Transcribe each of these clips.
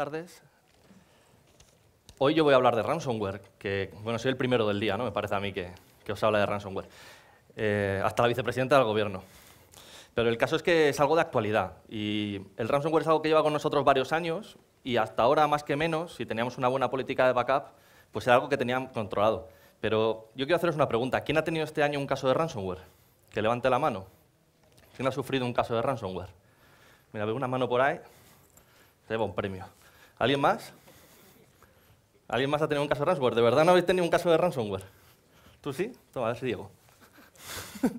tardes. Hoy yo voy a hablar de ransomware, que bueno, soy el primero del día, ¿no? Me parece a mí que, os habla de ransomware. Eh, hasta la vicepresidenta del gobierno. Pero el caso es que es algo de actualidad y el ransomware es algo que lleva con nosotros varios años y hasta ahora, más que menos, si teníamos una buena política de backup, pues era algo que teníamos controlado. Pero yo quiero haceros una pregunta. ¿Quién ha tenido este año un caso de ransomware? Que levante la mano. ¿Quién ha sufrido un caso de ransomware? Mira, veo una mano por ahí. Se lleva un premio. ¿Alguien más? ¿Alguien más ha tenido un caso de ransomware? ¿De verdad no habéis tenido un caso de ransomware? ¿Tú sí? Toma, a ver si Diego.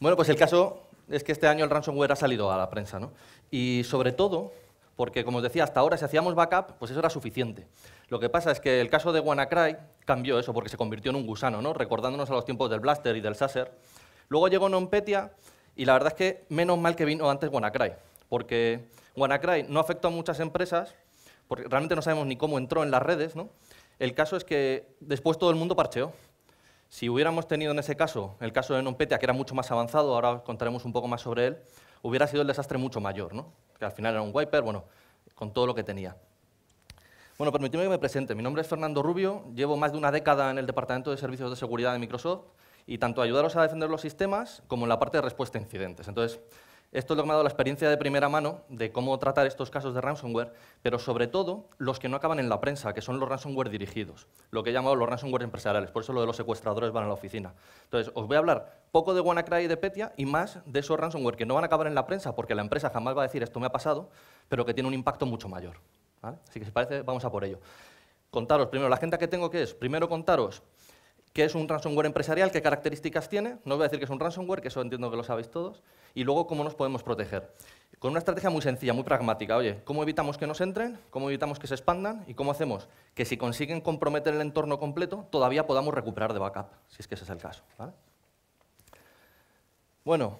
bueno, pues el caso es que este año el ransomware ha salido a la prensa, ¿no? Y sobre todo, porque como os decía, hasta ahora si hacíamos backup, pues eso era suficiente. Lo que pasa es que el caso de WannaCry cambió eso, porque se convirtió en un gusano, ¿no? Recordándonos a los tiempos del Blaster y del Sasser. Luego llegó Nompetia y la verdad es que menos mal que vino antes WannaCry, porque WannaCry no afectó a muchas empresas, porque realmente no sabemos ni cómo entró en las redes, El caso es que después todo el mundo parcheó. Si hubiéramos tenido en ese caso el caso de NotPetya, que era mucho más avanzado, ahora contaremos un poco más sobre él, hubiera sido el desastre mucho mayor, que al final era un wiper, bueno, con todo lo que tenía. Bueno, permitidme que me presente. Mi nombre es Fernando Rubio, llevo más de una década en el Departamento de Servicios de Seguridad de Microsoft y tanto ayudaros a defender los sistemas como en la parte de respuesta a incidentes. Entonces, esto es lo que me ha dado la experiencia de primera mano de cómo tratar estos casos de ransomware, pero sobre todo los que no acaban en la prensa, que son los ransomware dirigidos, lo que he llamado los ransomware empresariales, por eso lo de los secuestradores van a la oficina. Entonces, os voy a hablar poco de WannaCry y de Petia y más de esos ransomware que no van a acabar en la prensa porque la empresa jamás va a decir esto me ha pasado, pero que tiene un impacto mucho mayor. Así que si parece, vamos a por ello contaros primero la gente que tengo que es, primero contaros ¿Qué es un ransomware empresarial? ¿Qué características tiene? No os voy a decir que es un ransomware, que eso entiendo que lo sabéis todos. Y luego, ¿cómo nos podemos proteger? Con una estrategia muy sencilla, muy pragmática. Oye, ¿cómo evitamos que nos entren? ¿Cómo evitamos que se expandan? ¿Y cómo hacemos que si consiguen comprometer el entorno completo, todavía podamos recuperar de backup, si es que ese es el caso? Bueno,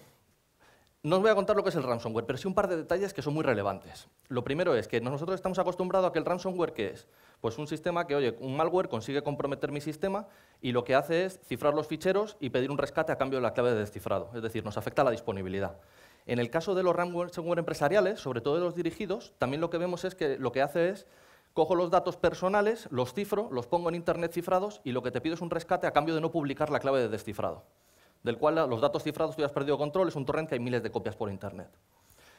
no os voy a contar lo que es el ransomware, pero sí un par de detalles que son muy relevantes. Lo primero es que nosotros estamos acostumbrados a que el ransomware, ¿qué es? Pues un sistema que, oye, un malware consigue comprometer mi sistema y lo que hace es cifrar los ficheros y pedir un rescate a cambio de la clave de descifrado. Es decir, nos afecta la disponibilidad. En el caso de los ransomware empresariales, sobre todo de los dirigidos, también lo que vemos es que lo que hace es cojo los datos personales, los cifro, los pongo en Internet cifrados y lo que te pido es un rescate a cambio de no publicar la clave de descifrado, del cual los datos cifrados tú ya has perdido control, es un torrent que hay miles de copias por Internet.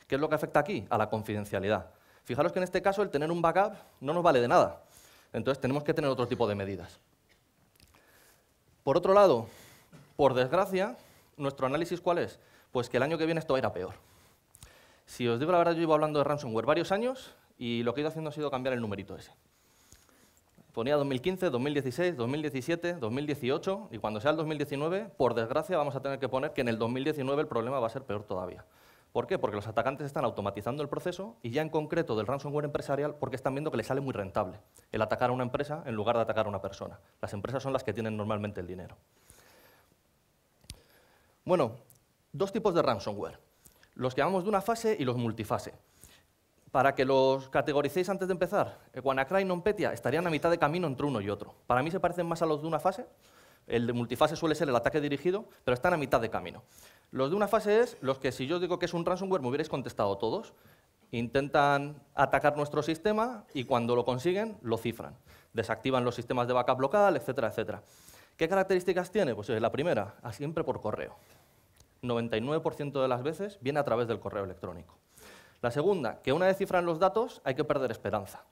¿Qué es lo que afecta aquí? A la confidencialidad. Fijaros que en este caso el tener un backup no nos vale de nada, entonces tenemos que tener otro tipo de medidas. Por otro lado, por desgracia, nuestro análisis cuál es? Pues que el año que viene esto era peor. Si os digo la verdad, yo iba hablando de ransomware varios años y lo que he ido haciendo ha sido cambiar el numerito ese. Ponía 2015, 2016, 2017, 2018 y cuando sea el 2019, por desgracia, vamos a tener que poner que en el 2019 el problema va a ser peor todavía. ¿Por qué? Porque los atacantes están automatizando el proceso y ya en concreto del ransomware empresarial porque están viendo que le sale muy rentable el atacar a una empresa en lugar de atacar a una persona. Las empresas son las que tienen normalmente el dinero. Bueno, dos tipos de ransomware. Los que llamamos de una fase y los multifase. Para que los categoricéis antes de empezar, WannaCry y NotPetya estarían a mitad de camino entre uno y otro. Para mí se parecen más a los de una fase, el de multifase suele ser el ataque dirigido, pero están a mitad de camino. Los de una fase es los que si yo digo que es un ransomware me hubierais contestado todos. Intentan atacar nuestro sistema y cuando lo consiguen lo cifran. Desactivan los sistemas de backup local, etcétera, etcétera. ¿Qué características tiene? Pues la primera, siempre por correo. 99% de las veces viene a través del correo electrónico. La segunda, que una vez cifran los datos hay que perder esperanza.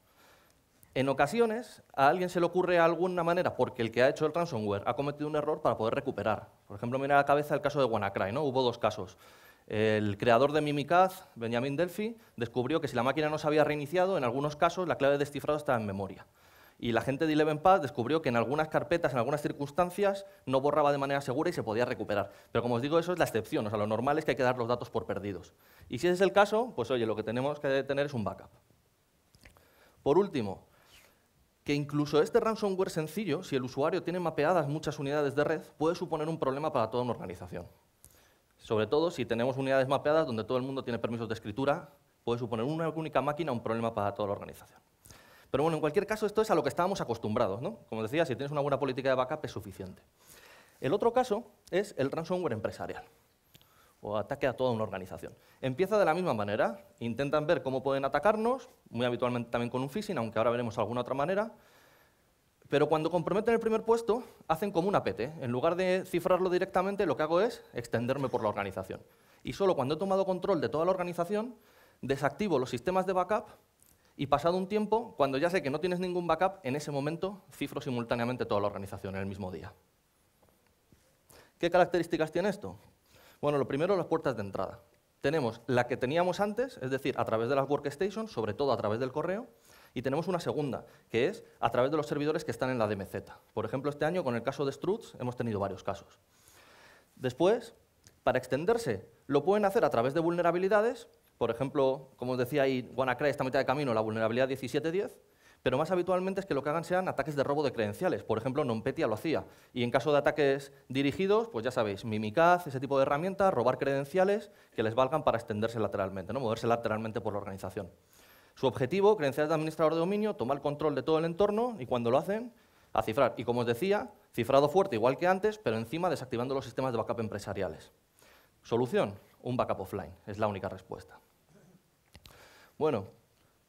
En ocasiones a alguien se le ocurre de alguna manera, porque el que ha hecho el ransomware ha cometido un error para poder recuperar. Por ejemplo, mira a la cabeza el caso de WannaCry, ¿no? Hubo dos casos. El creador de Mimikaz, Benjamin Delphi, descubrió que si la máquina no se había reiniciado, en algunos casos la clave de descifrado estaba en memoria. Y la gente de Path descubrió que en algunas carpetas, en algunas circunstancias, no borraba de manera segura y se podía recuperar. Pero como os digo, eso es la excepción. O sea, lo normal es que hay que dar los datos por perdidos. Y si ese es el caso, pues oye, lo que tenemos que tener es un backup. Por último, que incluso este ransomware sencillo, si el usuario tiene mapeadas muchas unidades de red, puede suponer un problema para toda una organización. Sobre todo si tenemos unidades mapeadas donde todo el mundo tiene permisos de escritura, puede suponer una única máquina un problema para toda la organización. Pero bueno, en cualquier caso, esto es a lo que estábamos acostumbrados. ¿no? Como decía, si tienes una buena política de backup es suficiente. El otro caso es el ransomware empresarial o ataque a toda una organización. Empieza de la misma manera, intentan ver cómo pueden atacarnos, muy habitualmente también con un phishing, aunque ahora veremos alguna otra manera, pero cuando comprometen el primer puesto, hacen como un APT. En lugar de cifrarlo directamente, lo que hago es extenderme por la organización. Y solo cuando he tomado control de toda la organización, desactivo los sistemas de backup y pasado un tiempo, cuando ya sé que no tienes ningún backup, en ese momento cifro simultáneamente toda la organización en el mismo día. ¿Qué características tiene esto? Bueno, lo primero, las puertas de entrada. Tenemos la que teníamos antes, es decir, a través de las workstations, sobre todo a través del correo, y tenemos una segunda, que es a través de los servidores que están en la DMZ. Por ejemplo, este año, con el caso de Struts, hemos tenido varios casos. Después, para extenderse, lo pueden hacer a través de vulnerabilidades. Por ejemplo, como os decía ahí, WannaCry está a mitad de camino, la vulnerabilidad 1710, pero más habitualmente es que lo que hagan sean ataques de robo de credenciales. Por ejemplo, Nonpetia lo hacía. Y en caso de ataques dirigidos, pues ya sabéis, Mimikaz, ese tipo de herramientas, robar credenciales que les valgan para extenderse lateralmente, ¿no? moverse lateralmente por la organización. Su objetivo, credenciales de administrador de dominio, tomar control de todo el entorno y cuando lo hacen, a cifrar. Y como os decía, cifrado fuerte igual que antes, pero encima desactivando los sistemas de backup empresariales. Solución, un backup offline, es la única respuesta. Bueno,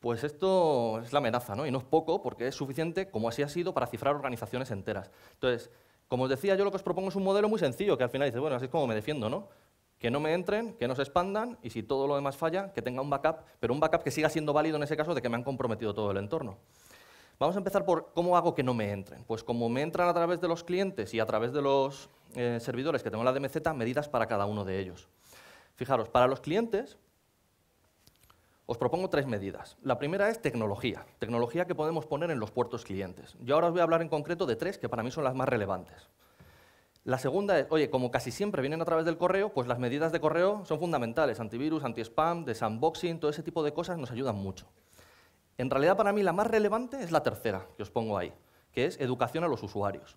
pues esto es la amenaza, ¿no? Y no es poco, porque es suficiente, como así ha sido, para cifrar organizaciones enteras. Entonces, como os decía, yo lo que os propongo es un modelo muy sencillo, que al final dice, bueno, así es como me defiendo, ¿no? Que no me entren, que no se expandan, y si todo lo demás falla, que tenga un backup, pero un backup que siga siendo válido en ese caso de que me han comprometido todo el entorno. Vamos a empezar por cómo hago que no me entren. Pues como me entran a través de los clientes y a través de los eh, servidores que tengo en la DMZ, medidas para cada uno de ellos. Fijaros, para los clientes, os propongo tres medidas. La primera es tecnología, tecnología que podemos poner en los puertos clientes. Yo ahora os voy a hablar en concreto de tres que para mí son las más relevantes. La segunda es, oye, como casi siempre vienen a través del correo, pues las medidas de correo son fundamentales. Antivirus, anti-spam, desunboxing, todo ese tipo de cosas nos ayudan mucho. En realidad para mí la más relevante es la tercera que os pongo ahí, que es educación a los usuarios.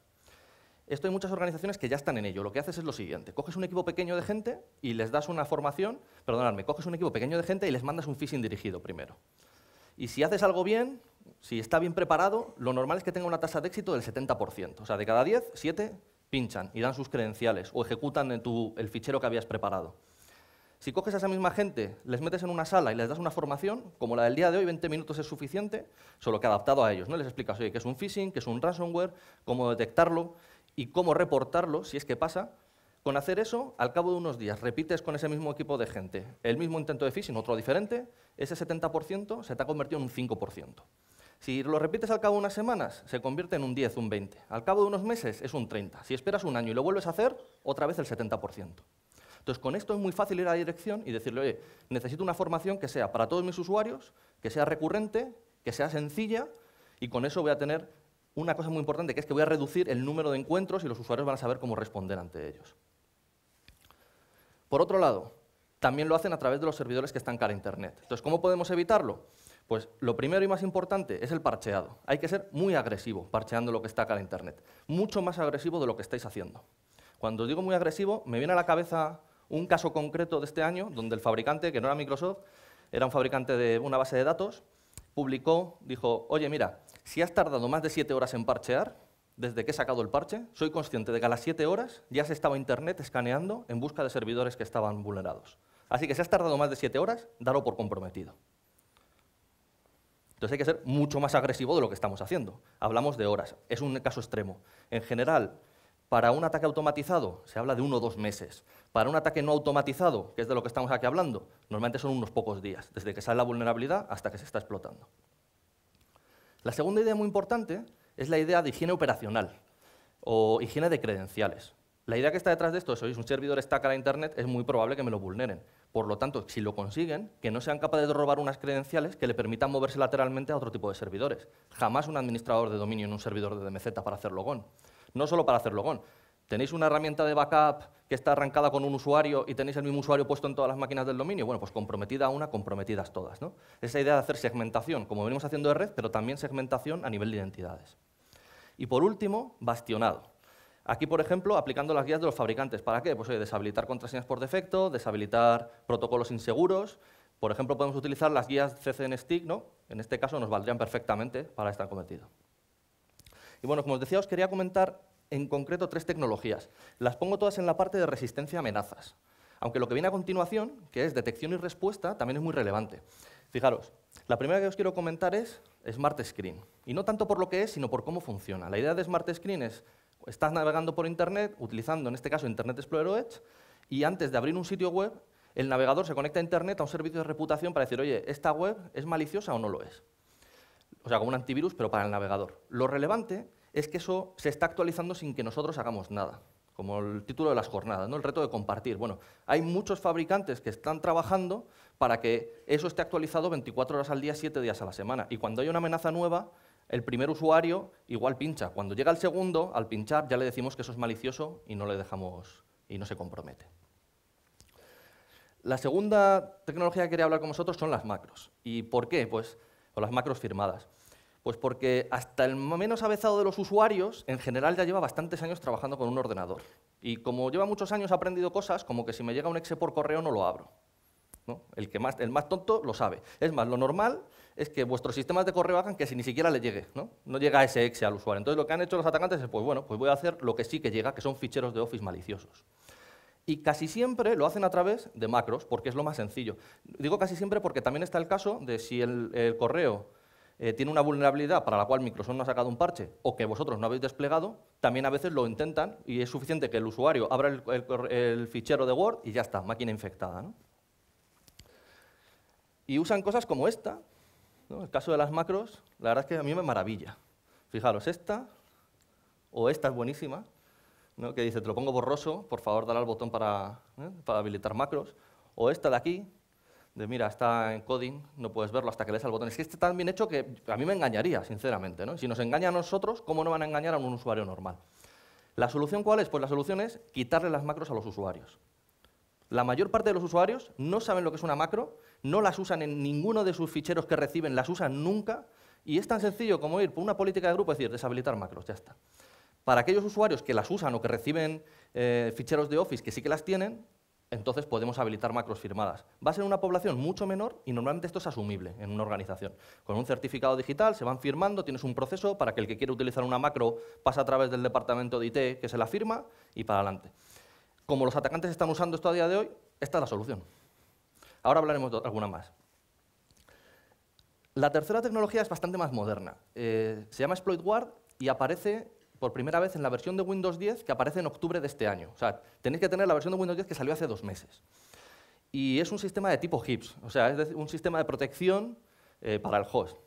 Esto hay muchas organizaciones que ya están en ello. Lo que haces es lo siguiente, coges un equipo pequeño de gente y les das una formación, perdonadme, coges un equipo pequeño de gente y les mandas un phishing dirigido primero. Y si haces algo bien, si está bien preparado, lo normal es que tenga una tasa de éxito del 70%. O sea, de cada 10, 7 pinchan y dan sus credenciales o ejecutan en el fichero que habías preparado. Si coges a esa misma gente, les metes en una sala y les das una formación, como la del día de hoy, 20 minutos es suficiente, solo que adaptado a ellos. ¿no? Les explicas oye, qué es un phishing, que es un ransomware, cómo detectarlo y cómo reportarlo, si es que pasa, con hacer eso, al cabo de unos días, repites con ese mismo equipo de gente el mismo intento de phishing, otro diferente, ese 70% se te ha convertido en un 5%. Si lo repites al cabo de unas semanas, se convierte en un 10, un 20. Al cabo de unos meses es un 30. Si esperas un año y lo vuelves a hacer, otra vez el 70%. Entonces, con esto es muy fácil ir a la dirección y decirle, oye, necesito una formación que sea para todos mis usuarios, que sea recurrente, que sea sencilla, y con eso voy a tener una cosa muy importante, que es que voy a reducir el número de encuentros y los usuarios van a saber cómo responder ante ellos. Por otro lado, también lo hacen a través de los servidores que están cara a Internet. Entonces, ¿cómo podemos evitarlo? Pues lo primero y más importante es el parcheado. Hay que ser muy agresivo parcheando lo que está cara a Internet. Mucho más agresivo de lo que estáis haciendo. Cuando os digo muy agresivo, me viene a la cabeza un caso concreto de este año donde el fabricante, que no era Microsoft, era un fabricante de una base de datos, publicó, dijo, oye, mira, si has tardado más de siete horas en parchear, desde que he sacado el parche, soy consciente de que a las siete horas ya se estaba Internet escaneando en busca de servidores que estaban vulnerados. Así que si has tardado más de siete horas, dalo por comprometido. Entonces hay que ser mucho más agresivo de lo que estamos haciendo. Hablamos de horas, es un caso extremo. En general, para un ataque automatizado se habla de uno o dos meses. Para un ataque no automatizado, que es de lo que estamos aquí hablando, normalmente son unos pocos días, desde que sale la vulnerabilidad hasta que se está explotando. La segunda idea muy importante es la idea de higiene operacional o higiene de credenciales. La idea que está detrás de esto es, un servidor está cara a Internet, es muy probable que me lo vulneren. Por lo tanto, si lo consiguen, que no sean capaces de robar unas credenciales que le permitan moverse lateralmente a otro tipo de servidores. Jamás un administrador de dominio en un servidor de DMZ para hacer logón No solo para hacer logón ¿Tenéis una herramienta de backup que está arrancada con un usuario y tenéis el mismo usuario puesto en todas las máquinas del dominio? Bueno, pues comprometida una, comprometidas todas. ¿no? Esa idea de hacer segmentación, como venimos haciendo de red, pero también segmentación a nivel de identidades. Y por último, bastionado. Aquí, por ejemplo, aplicando las guías de los fabricantes. ¿Para qué? Pues deshabilitar contraseñas por defecto, deshabilitar protocolos inseguros. Por ejemplo, podemos utilizar las guías CCN Stick, ¿no? En este caso nos valdrían perfectamente para estar cometido. Y bueno, como os decía, os quería comentar en concreto tres tecnologías. Las pongo todas en la parte de resistencia a amenazas. Aunque lo que viene a continuación, que es detección y respuesta, también es muy relevante. Fijaros, la primera que os quiero comentar es Smart Screen. Y no tanto por lo que es, sino por cómo funciona. La idea de Smart Screen es, estás navegando por Internet, utilizando en este caso Internet Explorer Edge, y antes de abrir un sitio web, el navegador se conecta a Internet a un servicio de reputación para decir, oye, ¿esta web es maliciosa o no lo es? O sea, como un antivirus, pero para el navegador. Lo relevante es que eso se está actualizando sin que nosotros hagamos nada, como el título de las jornadas, ¿no? el reto de compartir. Bueno, hay muchos fabricantes que están trabajando para que eso esté actualizado 24 horas al día, 7 días a la semana. Y cuando hay una amenaza nueva, el primer usuario igual pincha. Cuando llega el segundo, al pinchar ya le decimos que eso es malicioso y no le dejamos y no se compromete. La segunda tecnología que quería hablar con vosotros son las macros. ¿Y por qué? Pues o las macros firmadas. Pues porque hasta el menos avezado de los usuarios, en general ya lleva bastantes años trabajando con un ordenador. Y como lleva muchos años ha aprendido cosas, como que si me llega un exe por correo no lo abro. El, que más, el más tonto lo sabe. Es más, lo normal es que vuestros sistemas de correo hagan que si ni siquiera le llegue, ¿no? No llega ese exe al usuario. Entonces lo que han hecho los atacantes es, pues bueno, pues voy a hacer lo que sí que llega, que son ficheros de Office maliciosos. Y casi siempre lo hacen a través de macros, porque es lo más sencillo. Digo casi siempre porque también está el caso de si el correo eh, tiene una vulnerabilidad para la cual Microsoft no ha sacado un parche o que vosotros no habéis desplegado, también a veces lo intentan y es suficiente que el usuario abra el, fichero de Word y ya está, máquina infectada. Y usan cosas como esta. El caso de las macros, la verdad es que a mí me maravilla. Fijaros, esta o esta es buenísima, que dice, te lo pongo borroso, por favor, dale al botón para ¿eh? habilitar macros. O esta de aquí, de mira, está en coding, no puedes verlo hasta que lees al botón. Es que está tan bien hecho que a mí me engañaría, sinceramente. Si nos engaña a nosotros, ¿cómo no van a engañar a un usuario normal? ¿La solución cuál es? Pues la solución es quitarle las macros a los usuarios. La mayor parte de los usuarios no saben lo que es una macro, no las usan en ninguno de sus ficheros que reciben, las usan nunca, y es tan sencillo como ir por una política de grupo y decir, deshabilitar macros, ya está. Para aquellos usuarios que las usan o que reciben eh, ficheros de Office que sí que las tienen, entonces podemos habilitar macros firmadas. Va a ser una población mucho menor y normalmente esto es asumible en una organización. Con un certificado digital se van firmando, tienes un proceso para que el que quiere utilizar una macro pasa a través del departamento de IT que se la firma y para adelante. Como los atacantes están usando esto a día de hoy, esta es la solución. Ahora hablaremos de alguna más. La tercera tecnología es bastante más moderna. Eh, se llama Exploit Guard y aparece por primera vez en la versión de Windows 10 que aparece en octubre de este año. O sea, tenéis que tener la versión de Windows 10 que salió hace dos meses. Y es un sistema de tipo HIPS, o sea, es un sistema de protección eh, para el host.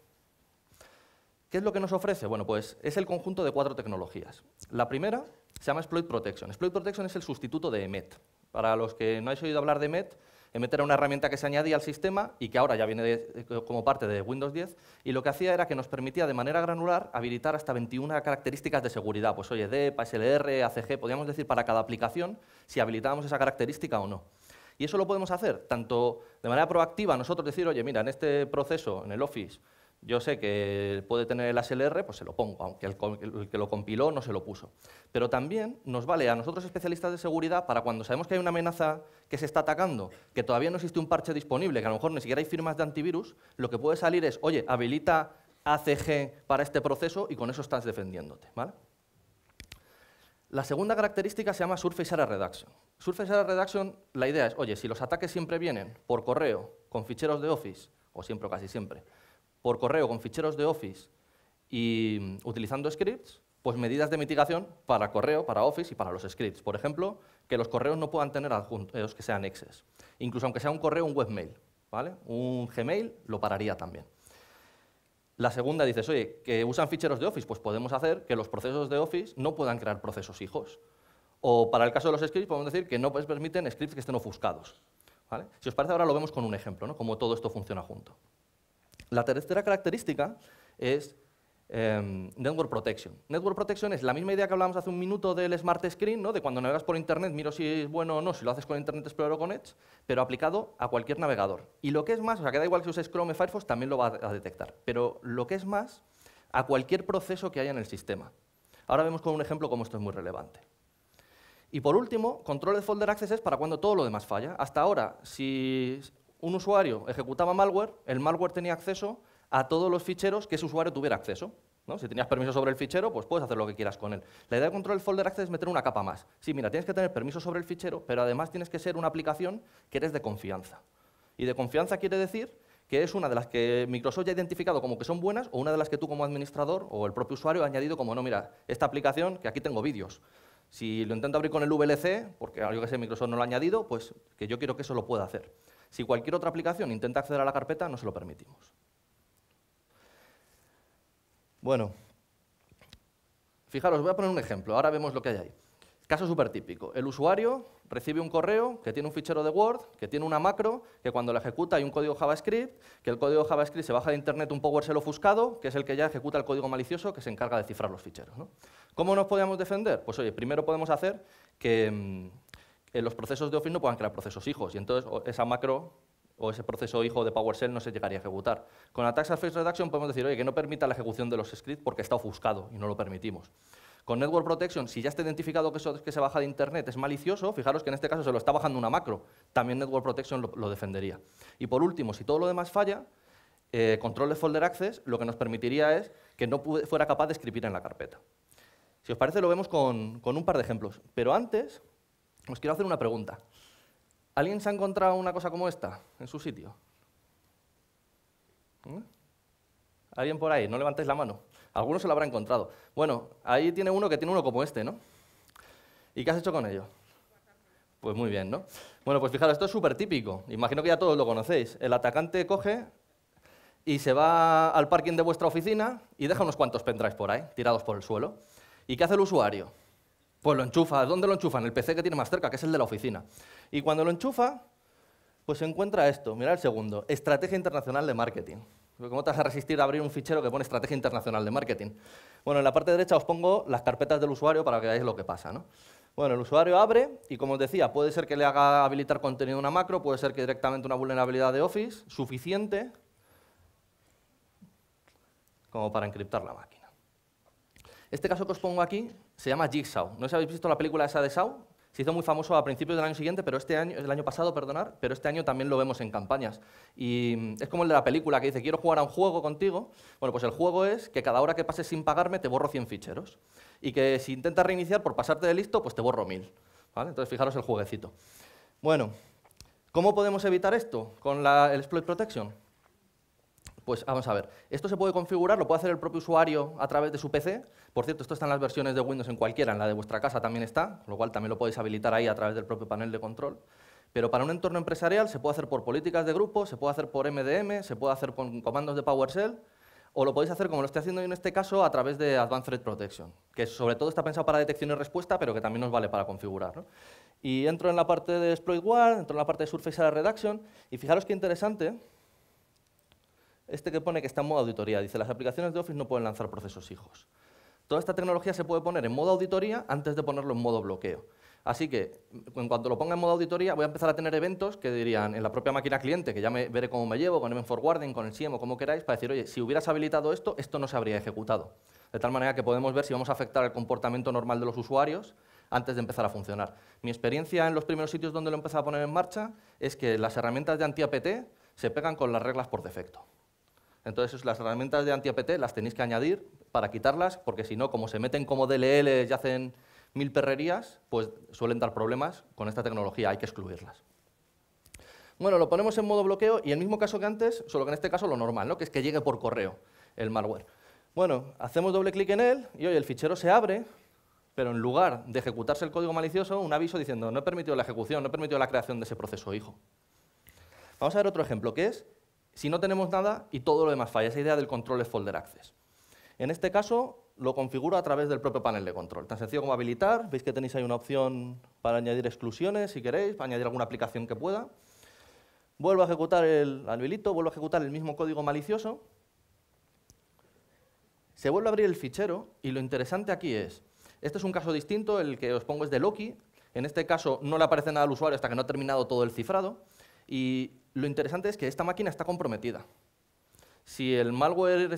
¿Qué es lo que nos ofrece? Bueno, pues es el conjunto de cuatro tecnologías. La primera se llama Exploit Protection. Exploit Protection es el sustituto de EMET. Para los que no hayáis oído hablar de EMET, en una herramienta que se añadía al sistema y que ahora ya viene como parte de Windows 10 y lo que hacía era que nos permitía de manera granular habilitar hasta 21 características de seguridad, pues oye, DEPA, SLR, ACG, podíamos decir para cada aplicación si habilitábamos esa característica o no. Y eso lo podemos hacer tanto de manera proactiva, nosotros decir, oye, mira, en este proceso, en el Office, yo sé que puede tener el SLR pues se lo pongo, aunque el, que lo compiló no se lo puso. Pero también nos vale a nosotros especialistas de seguridad para cuando sabemos que hay una amenaza que se está atacando, que todavía no existe un parche disponible, que a lo mejor ni siquiera hay firmas de antivirus, lo que puede salir es, oye, habilita ACG para este proceso y con eso estás defendiéndote. ¿vale? La segunda característica se llama Surface Area Reduction. Surface Area Reduction, la idea es, oye, si los ataques siempre vienen por correo, con ficheros de Office, o siempre o casi siempre, por correo con ficheros de Office y mm, utilizando scripts, pues medidas de mitigación para correo, para Office y para los scripts. Por ejemplo, que los correos no puedan tener adjuntos que sean exes. Incluso aunque sea un correo, un webmail, ¿vale? Un Gmail lo pararía también. La segunda dices, oye, que usan ficheros de Office, pues podemos hacer que los procesos de Office no puedan crear procesos hijos. O para el caso de los scripts, podemos decir que no permiten scripts que estén ofuscados. Si os parece, ahora lo vemos con un ejemplo, ¿no? cómo todo esto funciona junto. La tercera característica es em, Network Protection. Network Protection es la misma idea que hablábamos hace un minuto del Smart Screen, ¿no? de cuando navegas por Internet, miro si es bueno o no, si lo haces con Internet Explorer o con Edge, pero aplicado a cualquier navegador. Y lo que es más, o sea, que da igual que uses Chrome o Firefox, también lo va a detectar. Pero lo que es más, a cualquier proceso que haya en el sistema. Ahora vemos con un ejemplo cómo esto es muy relevante. Y por último, control de folder access es para cuando todo lo demás falla. Hasta ahora, si un usuario ejecutaba malware, el malware tenía acceso a todos los ficheros que ese usuario tuviera acceso. Si tenías permiso sobre el fichero, pues puedes hacer lo que quieras con él. La idea de Control Folder Access es meter una capa más. Sí, mira, tienes que tener permiso sobre el fichero, pero además tienes que ser una aplicación que eres de confianza. Y de confianza quiere decir que es una de las que Microsoft ya ha identificado como que son buenas o una de las que tú como administrador o el propio usuario ha añadido como, no, mira, esta aplicación, que aquí tengo vídeos. Si lo intento abrir con el VLC, porque yo que sé, Microsoft no lo ha añadido, pues que yo quiero que eso lo pueda hacer. Si cualquier otra aplicación intenta acceder a la carpeta, no se lo permitimos. Bueno, fijaros, voy a poner un ejemplo. Ahora vemos lo que hay ahí. Caso súper típico. El usuario recibe un correo que tiene un fichero de Word, que tiene una macro, que cuando la ejecuta hay un código JavaScript, que el código JavaScript se baja de Internet un PowerShell ofuscado, que es el que ya ejecuta el código malicioso que se encarga de cifrar los ficheros. ¿Cómo nos podíamos defender? Pues oye, primero podemos hacer que, mm, eh, los procesos de Office no puedan crear procesos hijos, y entonces esa macro o ese proceso hijo de PowerShell no se llegaría a ejecutar. Con Attack Surface Reduction podemos decir, oye, que no permita la ejecución de los scripts porque está ofuscado y no lo permitimos. Con Network Protection, si ya está identificado que eso que se baja de Internet es malicioso, fijaros que en este caso se lo está bajando una macro, también Network Protection lo, defendería. Y por último, si todo lo demás falla, eh, Control de Folder Access lo que nos permitiría es que no fuera capaz de escribir en la carpeta. Si os parece, lo vemos con un par de ejemplos. Pero antes, os quiero hacer una pregunta. ¿Alguien se ha encontrado una cosa como esta en su sitio? ¿Mm? ¿Alguien por ahí? No levantéis la mano. Alguno se lo habrá encontrado. Bueno, ahí tiene uno que tiene uno como este, ¿no? ¿Y qué has hecho con ello? Pues muy bien, ¿no? Bueno, pues fijaros, esto es súper típico. Imagino que ya todos lo conocéis. El atacante coge y se va al parking de vuestra oficina y deja unos cuantos pendrives por ahí, tirados por el suelo. ¿Y qué hace el usuario? Pues lo enchufa. ¿Dónde lo enchufa? En el PC que tiene más cerca, que es el de la oficina. Y cuando lo enchufa, pues se encuentra esto. Mira el segundo. Estrategia internacional de marketing. ¿Cómo te vas a resistir a abrir un fichero que pone estrategia internacional de marketing? Bueno, en la parte derecha os pongo las carpetas del usuario para que veáis lo que pasa. Bueno, el usuario abre y, como os decía, puede ser que le haga habilitar contenido una macro, puede ser que directamente una vulnerabilidad de Office, suficiente como para encriptar la máquina. Este caso que os pongo aquí se llama Jigsaw. No sé si habéis visto la película esa de Saw. Se hizo muy famoso a principios del año siguiente, pero este año, el año pasado, perdonar, pero este año también lo vemos en campañas. Y es como el de la película que dice, quiero jugar a un juego contigo. Bueno, pues el juego es que cada hora que pases sin pagarme te borro 100 ficheros. Y que si intentas reiniciar por pasarte de listo, pues te borro 1000. ¿Vale? Entonces fijaros el jueguecito. Bueno, ¿cómo podemos evitar esto con el exploit protection? Pues vamos a ver, esto se puede configurar, lo puede hacer el propio usuario a través de su PC. Por cierto, esto está en las versiones de Windows en cualquiera, en la de vuestra casa también está, lo cual también lo podéis habilitar ahí a través del propio panel de control. Pero para un entorno empresarial se puede hacer por políticas de grupo, se puede hacer por MDM, se puede hacer con comandos de PowerShell, o lo podéis hacer como lo estoy haciendo yo en este caso a través de Advanced Threat Protection, que sobre todo está pensado para detección y respuesta, pero que también nos vale para configurar. Y entro en la parte de Exploit Guard, entro en la parte de Surface Area Reduction, y fijaros qué interesante, este que pone que está en modo auditoría, dice, las aplicaciones de Office no pueden lanzar procesos hijos. Toda esta tecnología se puede poner en modo auditoría antes de ponerlo en modo bloqueo. Así que, en cuanto lo ponga en modo auditoría, voy a empezar a tener eventos que dirían en la propia máquina cliente, que ya me, veré cómo me llevo, con Event Forwarding, con el SIEM o como queráis, para decir, oye, si hubieras habilitado esto, esto no se habría ejecutado. De tal manera que podemos ver si vamos a afectar el comportamiento normal de los usuarios antes de empezar a funcionar. Mi experiencia en los primeros sitios donde lo empecé a poner en marcha es que las herramientas de anti-APT se pegan con las reglas por defecto. Entonces, las herramientas de anti-APT las tenéis que añadir para quitarlas, porque si no, como se meten como DLL y hacen mil perrerías, pues suelen dar problemas con esta tecnología, hay que excluirlas. Bueno, lo ponemos en modo bloqueo y el mismo caso que antes, solo que en este caso lo normal, ¿no? que es que llegue por correo el malware. Bueno, hacemos doble clic en él y hoy el fichero se abre, pero en lugar de ejecutarse el código malicioso, un aviso diciendo no he permitido la ejecución, no he permitido la creación de ese proceso hijo. Vamos a ver otro ejemplo, que es si no tenemos nada y todo lo demás falla. Esa idea del control es folder access. En este caso, lo configuro a través del propio panel de control. Tan sencillo como habilitar. Veis que tenéis ahí una opción para añadir exclusiones, si queréis, para añadir alguna aplicación que pueda. Vuelvo a ejecutar el habilito, vuelvo a ejecutar el mismo código malicioso. Se vuelve a abrir el fichero y lo interesante aquí es, este es un caso distinto, el que os pongo es de Loki. En este caso no le aparece nada al usuario hasta que no ha terminado todo el cifrado. Y lo interesante es que esta máquina está comprometida. Si el malware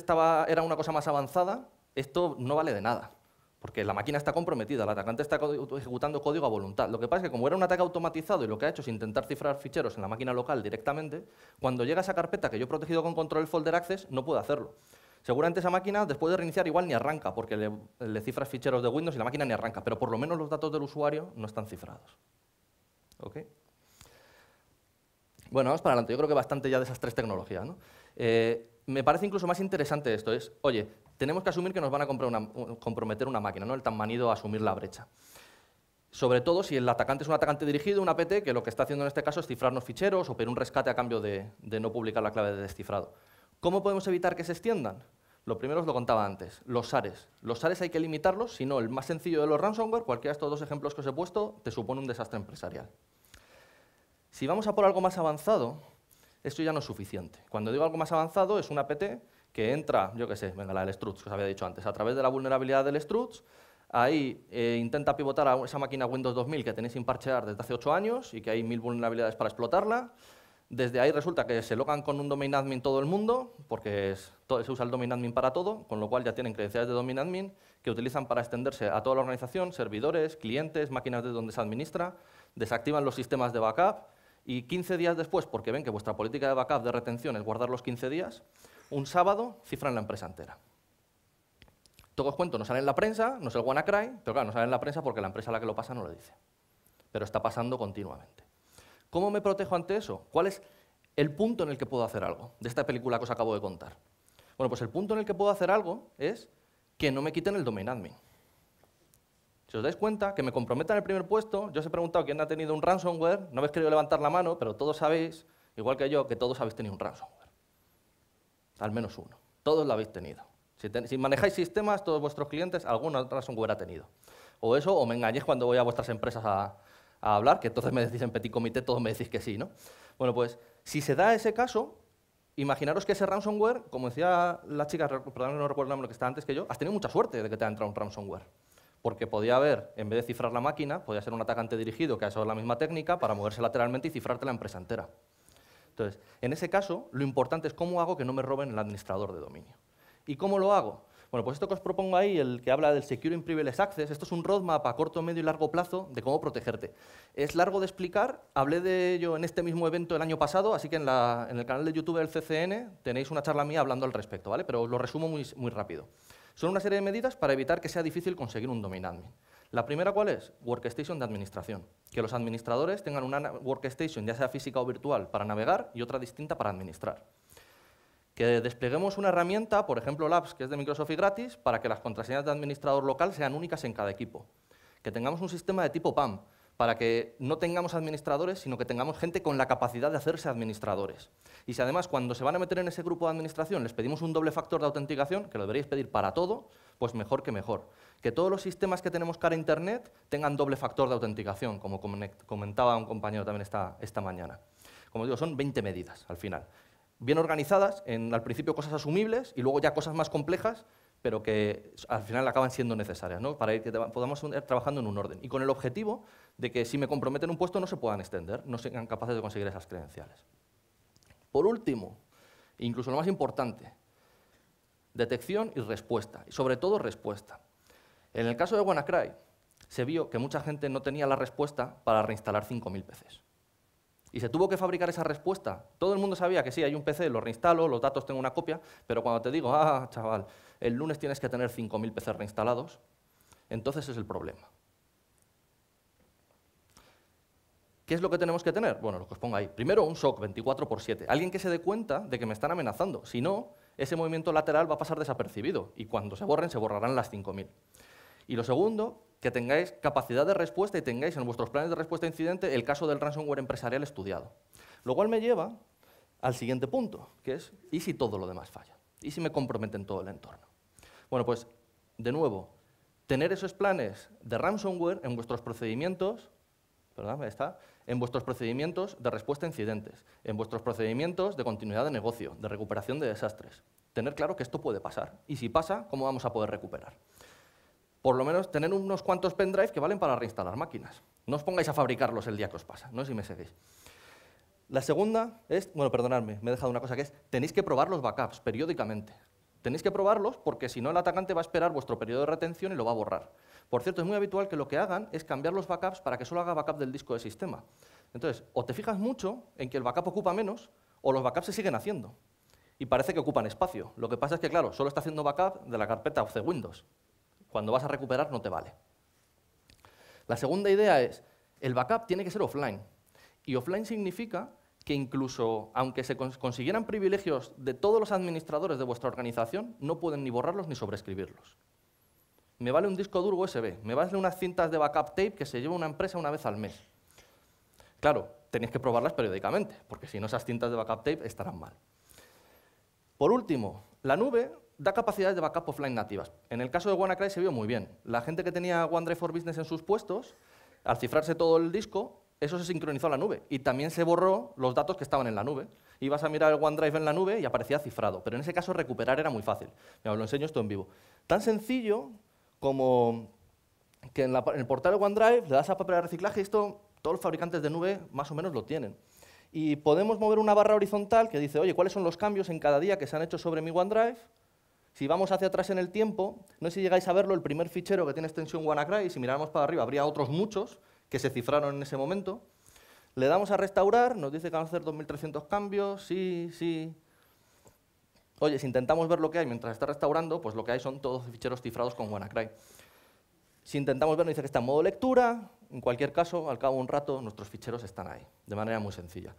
era una cosa más avanzada, esto no vale de nada, porque la máquina está comprometida, el atacante está ejecutando código a voluntad. Lo que pasa es que como era un ataque automatizado y lo que ha hecho es intentar cifrar ficheros en la máquina local directamente, cuando llega esa carpeta que yo he protegido con control folder access, no puede hacerlo. Seguramente esa máquina, después de reiniciar, igual ni arranca, porque le, cifras ficheros de Windows y la máquina ni arranca, pero por lo menos los datos del usuario no están cifrados. ¿Ok? Bueno, vamos para adelante. Yo creo que bastante ya de esas tres tecnologías. Eh, me parece incluso más interesante esto. Es, oye, tenemos que asumir que nos van a comprometer una máquina, ¿no? el tan manido a asumir la brecha. Sobre todo si el atacante es un atacante dirigido, un APT, que lo que está haciendo en este caso es cifrarnos ficheros o pedir un rescate a cambio de, de no publicar la clave de descifrado. ¿Cómo podemos evitar que se extiendan? Lo primero os lo contaba antes, los SARES. Los SARES hay que limitarlos, si no, el más sencillo de los ransomware, cualquiera de estos dos ejemplos que os he puesto, te supone un desastre empresarial. Si vamos a por algo más avanzado, esto ya no es suficiente. Cuando digo algo más avanzado, es un APT que entra, yo qué sé, venga, la del struts, que os había dicho antes, a través de la vulnerabilidad del struts, ahí eh, intenta pivotar a esa máquina Windows 2000 que tenéis sin parchear desde hace 8 años y que hay mil vulnerabilidades para explotarla. Desde ahí resulta que se logan con un domain admin todo el mundo, porque todo, se usa el domain admin para todo, con lo cual ya tienen credenciales de domain admin que utilizan para extenderse a toda la organización, servidores, clientes, máquinas de donde se administra, desactivan los sistemas de backup y 15 días después, porque ven que vuestra política de backup de retención es guardar los 15 días, un sábado cifran la empresa entera. Todo os cuento, no sale en la prensa, no es el WannaCry, pero claro, no sale en la prensa porque la empresa a la que lo pasa no lo dice. Pero está pasando continuamente. ¿Cómo me protejo ante eso? ¿Cuál es el punto en el que puedo hacer algo de esta película que os acabo de contar? Bueno, pues el punto en el que puedo hacer algo es que no me quiten el domain admin. Si os dais cuenta, que me comprometan el primer puesto, yo os he preguntado quién ha tenido un ransomware, no habéis querido levantar la mano, pero todos sabéis, igual que yo, que todos habéis tenido un ransomware. Al menos uno. Todos lo habéis tenido. Si, manejáis sistemas, todos vuestros clientes, algún ransomware ha tenido. O eso, o me engañéis cuando voy a vuestras empresas a, hablar, que entonces me decís en petit comité, todos me decís que sí, ¿no? Bueno, pues si se da ese caso, imaginaros que ese ransomware, como decía la chica, perdón, no recuerdo el nombre que está antes que yo, has tenido mucha suerte de que te ha entrado un ransomware porque podía haber, en vez de cifrar la máquina, podía ser un atacante dirigido, que ha usado la misma técnica, para moverse lateralmente y cifrarte la empresa entera. Entonces, en ese caso, lo importante es cómo hago que no me roben el administrador de dominio. ¿Y cómo lo hago? Bueno, pues esto que os propongo ahí, el que habla del Secure and Privileged Access, esto es un roadmap a corto, medio y largo plazo de cómo protegerte. Es largo de explicar, hablé de ello en este mismo evento el año pasado, así que en, el canal de YouTube del CCN tenéis una charla mía hablando al respecto, ¿vale? Pero lo resumo muy rápido. Son una serie de medidas para evitar que sea difícil conseguir un domain admin. La primera, ¿cuál es? Workstation de administración. Que los administradores tengan una workstation, ya sea física o virtual, para navegar y otra distinta para administrar. Que despleguemos una herramienta, por ejemplo Labs, que es de Microsoft y gratis, para que las contraseñas de administrador local sean únicas en cada equipo. Que tengamos un sistema de tipo PAM, para que no tengamos administradores, sino que tengamos gente con la capacidad de hacerse administradores. Y si además cuando se van a meter en ese grupo de administración les pedimos un doble factor de autenticación, que lo deberíais pedir para todo, pues mejor que mejor. Que todos los sistemas que tenemos cara a Internet tengan doble factor de autenticación, como comentaba un compañero también esta, esta mañana. Como digo, son 20 medidas al final. Bien organizadas, en, al principio cosas asumibles y luego ya cosas más complejas pero que al final acaban siendo necesarias, ¿no? para ir que podamos ir trabajando en un orden. Y con el objetivo de que si me comprometen un puesto no se puedan extender, no sean capaces de conseguir esas credenciales. Por último, e incluso lo más importante, detección y respuesta, y sobre todo respuesta. En el caso de WannaCry, se vio que mucha gente no tenía la respuesta para reinstalar 5.000 PCs. Y se tuvo que fabricar esa respuesta. Todo el mundo sabía que sí, hay un PC, lo reinstalo, los datos tengo una copia, pero cuando te digo, ah, chaval, el lunes tienes que tener 5.000 PCs reinstalados, entonces es el problema. ¿Qué es lo que tenemos que tener? Bueno, lo que os pongo ahí. Primero, un SOC 24x7. Alguien que se dé cuenta de que me están amenazando. Si no, ese movimiento lateral va a pasar desapercibido y cuando se borren, se borrarán las 5.000. Y lo segundo, que tengáis capacidad de respuesta y tengáis en vuestros planes de respuesta a incidente el caso del ransomware empresarial estudiado. Lo cual me lleva al siguiente punto, que es, ¿y si todo lo demás falla? ¿Y si me comprometen todo el entorno? Bueno, pues, de nuevo, tener esos planes de ransomware en vuestros procedimientos, ¿verdad? Está, en vuestros procedimientos de respuesta a incidentes, en vuestros procedimientos de continuidad de negocio, de recuperación de desastres. Tener claro que esto puede pasar. Y si pasa, ¿cómo vamos a poder recuperar? por lo menos tener unos cuantos pendrives que valen para reinstalar máquinas. No os pongáis a fabricarlos el día que os pasa, no sé si me seguís. La segunda es, bueno, perdonadme, me he dejado una cosa que es, tenéis que probar los backups periódicamente. Tenéis que probarlos porque si no el atacante va a esperar vuestro periodo de retención y lo va a borrar. Por cierto, es muy habitual que lo que hagan es cambiar los backups para que solo haga backup del disco de sistema. Entonces, o te fijas mucho en que el backup ocupa menos o los backups se siguen haciendo. Y parece que ocupan espacio. Lo que pasa es que, claro, solo está haciendo backup de la carpeta of Windows. Cuando vas a recuperar no te vale. La segunda idea es, el backup tiene que ser offline. Y offline significa que incluso aunque se consiguieran privilegios de todos los administradores de vuestra organización, no pueden ni borrarlos ni sobreescribirlos. Me vale un disco duro USB, me vale unas cintas de backup tape que se lleva una empresa una vez al mes. Claro, tenéis que probarlas periódicamente, porque si no esas cintas de backup tape estarán mal. Por último, la nube da capacidades de backup offline nativas. En el caso de WannaCry se vio muy bien. La gente que tenía OneDrive for Business en sus puestos, al cifrarse todo el disco, eso se sincronizó a la nube y también se borró los datos que estaban en la nube. Ibas a mirar el OneDrive en la nube y aparecía cifrado, pero en ese caso recuperar era muy fácil. Me os lo enseño esto en vivo. Tan sencillo como que en, en el portal de OneDrive le das a papel de reciclaje y esto todos los fabricantes de nube más o menos lo tienen. Y podemos mover una barra horizontal que dice, oye, ¿cuáles son los cambios en cada día que se han hecho sobre mi OneDrive? Si vamos hacia atrás en el tiempo, no sé si llegáis a verlo, el primer fichero que tiene extensión WannaCry, si miramos para arriba, habría otros muchos que se cifraron en ese momento. Le damos a restaurar, nos dice que van a hacer 2.300 cambios, sí, sí. Oye, si intentamos ver lo que hay mientras está restaurando, pues lo que hay son todos ficheros cifrados con WannaCry. Si intentamos ver, nos dice que está en modo lectura. En cualquier caso, al cabo de un rato, nuestros ficheros están ahí, de manera muy sencilla.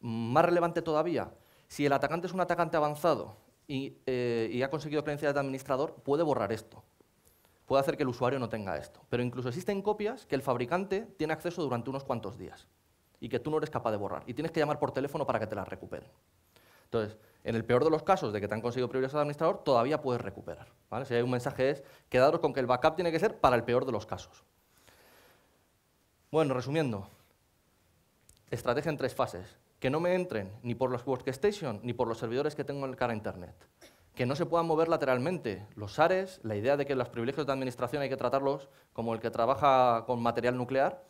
Más relevante todavía, si el atacante es un atacante avanzado eh, y, ha conseguido credenciales de administrador, puede borrar esto. Puede hacer que el usuario no tenga esto. Pero incluso existen copias que el fabricante tiene acceso durante unos cuantos días y que tú no eres capaz de borrar. Y tienes que llamar por teléfono para que te las recuperen. Entonces, en el peor de los casos de que te han conseguido privilegios de administrador, todavía puedes recuperar. Si hay un mensaje es, quedaros con que el backup tiene que ser para el peor de los casos. Bueno, resumiendo, estrategia en tres fases que no me entren ni por los workstation ni por los servidores que tengo en cara a Internet. Que no se puedan mover lateralmente. Los ARES, la idea de que los privilegios de administración hay que tratarlos como el que trabaja con material nuclear.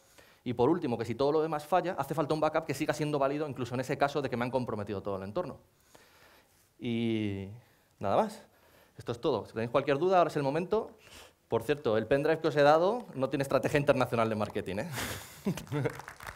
Y por último, que si todo lo demás falla, hace falta un backup que siga siendo válido, incluso en ese caso de que me han comprometido todo el entorno. Y nada más. Esto es todo. Si tenéis cualquier duda, ahora es el momento. Por cierto, el pendrive que os he dado no tiene estrategia internacional de marketing. ¿eh?